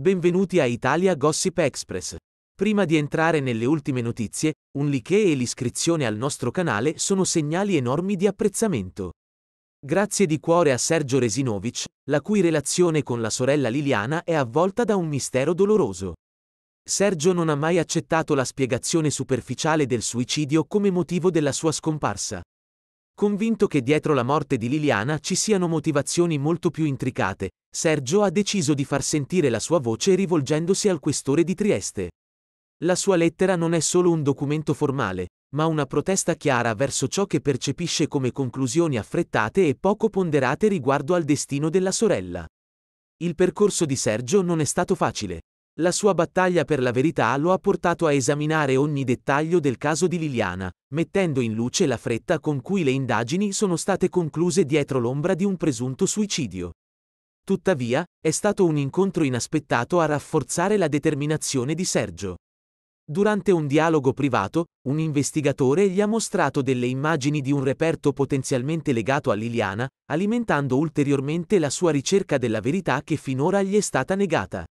Benvenuti a Italia Gossip Express. Prima di entrare nelle ultime notizie, un like e l'iscrizione al nostro canale sono segnali enormi di apprezzamento. Grazie di cuore a Sergio Resinovic, la cui relazione con la sorella Liliana è avvolta da un mistero doloroso. Sergio non ha mai accettato la spiegazione superficiale del suicidio come motivo della sua scomparsa. Convinto che dietro la morte di Liliana ci siano motivazioni molto più intricate, Sergio ha deciso di far sentire la sua voce rivolgendosi al questore di Trieste. La sua lettera non è solo un documento formale, ma una protesta chiara verso ciò che percepisce come conclusioni affrettate e poco ponderate riguardo al destino della sorella. Il percorso di Sergio non è stato facile. La sua battaglia per la verità lo ha portato a esaminare ogni dettaglio del caso di Liliana, mettendo in luce la fretta con cui le indagini sono state concluse dietro l'ombra di un presunto suicidio. Tuttavia, è stato un incontro inaspettato a rafforzare la determinazione di Sergio. Durante un dialogo privato, un investigatore gli ha mostrato delle immagini di un reperto potenzialmente legato a Liliana, alimentando ulteriormente la sua ricerca della verità che finora gli è stata negata.